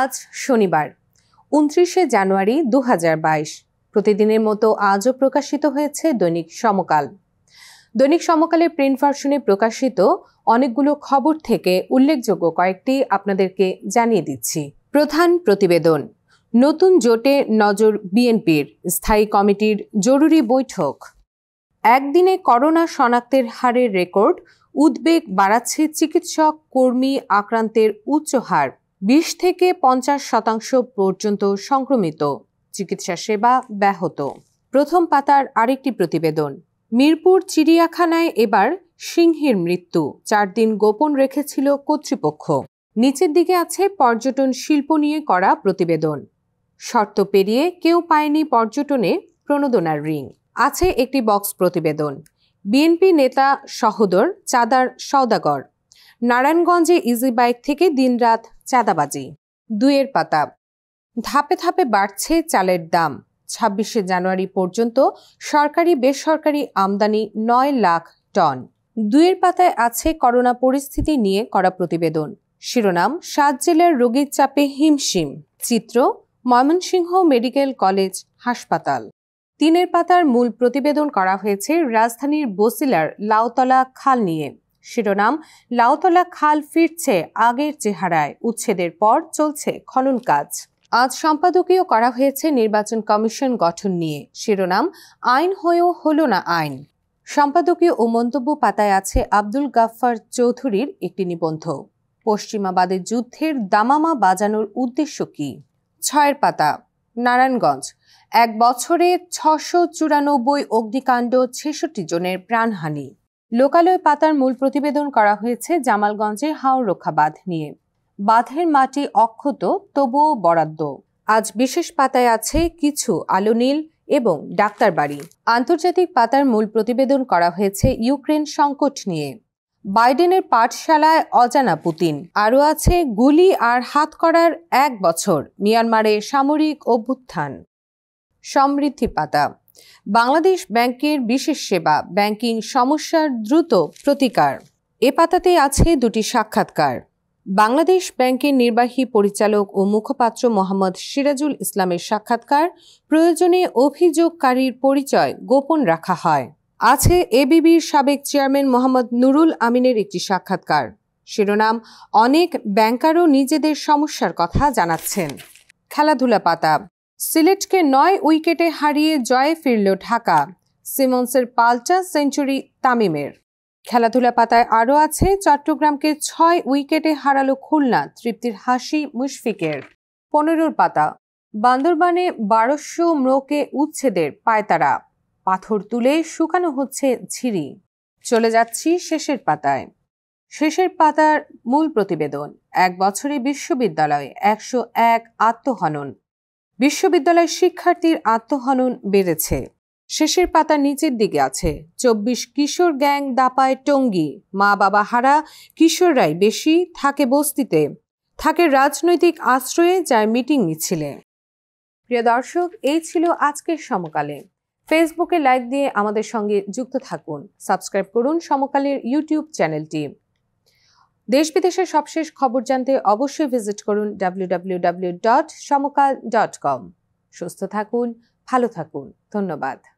আজ শনিবার উনত্রিশে জানুয়ারি দু প্রতিদিনের মতো আজও প্রকাশিত হয়েছে দৈনিক সমকাল দৈনিক সমকালের প্রিন্ট ভার্সনে প্রকাশিত অনেকগুলো খবর থেকে উল্লেখযোগ্য কয়েকটি আপনাদেরকে জানিয়ে দিচ্ছি প্রধান প্রতিবেদন নতুন জোটে নজর বিএনপির স্থায়ী কমিটির জরুরি বৈঠক একদিনে করোনা শনাক্তের হারের রেকর্ড উদ্বেগ বাড়াচ্ছে চিকিৎসক কর্মী আক্রান্তের উচ্চ হার বিশ থেকে পঞ্চাশ শতাংশ পর্যন্ত সংক্রমিত চিকিৎসা সেবা ব্যাহত প্রথম পাতার আরেকটি প্রতিবেদন মিরপুর চিড়িয়াখানায় এবার সিংহের মৃত্যু চার দিন গোপন রেখেছিল কর্তৃপক্ষ নিচের দিকে আছে পর্যটন শিল্প নিয়ে করা প্রতিবেদন শর্ত পেরিয়ে কেউ পায়নি পর্যটনে প্রণোদনার রিং আছে একটি বক্স প্রতিবেদন বিএনপি নেতা সহোদর চাদার সওদাগর নারায়ণগঞ্জে ইজি বাইক থেকে দিনরাত চাঁদাবাজি দুয়ের পাতা ধাপে ধাপে বাড়ছে চালের দাম ছাব্বিশে জানুয়ারি পর্যন্ত সরকারি বেসরকারি আমদানি নয় লাখ টন দুয়ের পাতায় আছে করোনা পরিস্থিতি নিয়ে করা প্রতিবেদন শিরোনাম সাত জেলার রোগীর চাপে হিমশিম চিত্র ময়মনসিংহ মেডিকেল কলেজ হাসপাতাল তিনের পাতার মূল প্রতিবেদন করা হয়েছে রাজধানীর বসিলার লাউতলা খাল নিয়ে শিরোনাম লাউতলা খাল ফিরছে আগের চেহারায় উচ্ছেদের পর চলছে খনন কাজ আজ সম্পাদকীয় করা হয়েছে নির্বাচন কমিশন গঠন নিয়ে শিরোনাম আইন হয়েও হলো না আইন সম্পাদকীয় ও মন্তব্য পাতায় আছে আব্দুল গাফফার চৌধুরীর একটি নিবন্ধ পশ্চিমাবাদের যুদ্ধের দামামা বাজানোর উদ্দেশ্য কি ছয়ের পাতা নারায়ণগঞ্জ এক বছরে ছশো চুরানব্বই অগ্নিকাণ্ড ছেষট্টি জনের প্রাণহানি লোকালয় পাতার মূল প্রতিবেদন করা হয়েছে জামালগঞ্জের হাওর রক্ষা বাঁধ নিয়ে বাঁধের মাটি অক্ষত তবুও বরাদ্দ আজ বিশেষ পাতায় আছে কিছু আলো নীল এবং ডাক্তার বাড়ি আন্তর্জাতিক পাতার মূল প্রতিবেদন করা হয়েছে ইউক্রেন সংকট নিয়ে বাইডেনের পাঠশালায় অজানা পুতিন আরও আছে গুলি আর হাত করার এক বছর মিয়ানমারে সামরিক অভ্যুত্থান সমৃদ্ধি পাতা বাংলাদেশ ব্যাংকের বিশেষ সেবা ব্যাংকিং সমস্যার দ্রুত প্রতিকার এ পাতাতে আছে দুটি সাক্ষাৎকার বাংলাদেশ ব্যাংকের নির্বাহী পরিচালক ও মুখপাত্র মোহাম্মদ সিরাজুল ইসলামের সাক্ষাৎকার প্রয়োজনে অভিযোগকারীর পরিচয় গোপন রাখা হয় আছে এবিবির সাবেক চেয়ারম্যান মোহাম্মদ নুরুল আমিনের একটি সাক্ষাৎকার শিরোনাম অনেক ব্যাংকারও নিজেদের সমস্যার কথা জানাচ্ছেন খেলাধুলা পাতা সিলেটকে নয় উইকেটে হারিয়ে জয়ে ফিরল ঢাকা সিমন্সের পাল্টা সেঞ্চুরি তামিমের খেলাধুলা পাতায় আরও আছে চট্টগ্রামকে ছয় উইকেটে হারালো খুলনা তৃপ্তির হাসি মুশফিকের পনেরোর পাতা বান্দরবানে বারোশো ম্রোকে উচ্ছেদের পায়তারা পাথর তুলে শুকানো হচ্ছে ঝিরি চলে যাচ্ছি শেষের পাতায় শেষের পাতার মূল প্রতিবেদন এক বছরে বিশ্ববিদ্যালয়ে একশো এক আত্মহনন বিশ্ববিদ্যালয়ের শিক্ষার্থীর আত্মহনন বেড়েছে শেষের পাতা নিচের দিকে আছে চব্বিশ কিশোর গ্যাং দাপায় টঙ্গী মা বাবা হারা কিশোররাই বেশি থাকে বস্তিতে থাকে রাজনৈতিক আশ্রয়ে যায় মিটিং মিছিলে প্রিয় দর্শক এই ছিল আজকের সমকালে ফেসবুকে লাইক দিয়ে আমাদের সঙ্গে যুক্ত থাকুন সাবস্ক্রাইব করুন সমকালের ইউটিউব চ্যানেলটি দেশ বিদেশের সবশেষ খবর জানতে অবশ্যই ভিজিট করুন W dot Samakal dot com সুস্থ থাকুন ভালো থাকুন ধন্যবাদ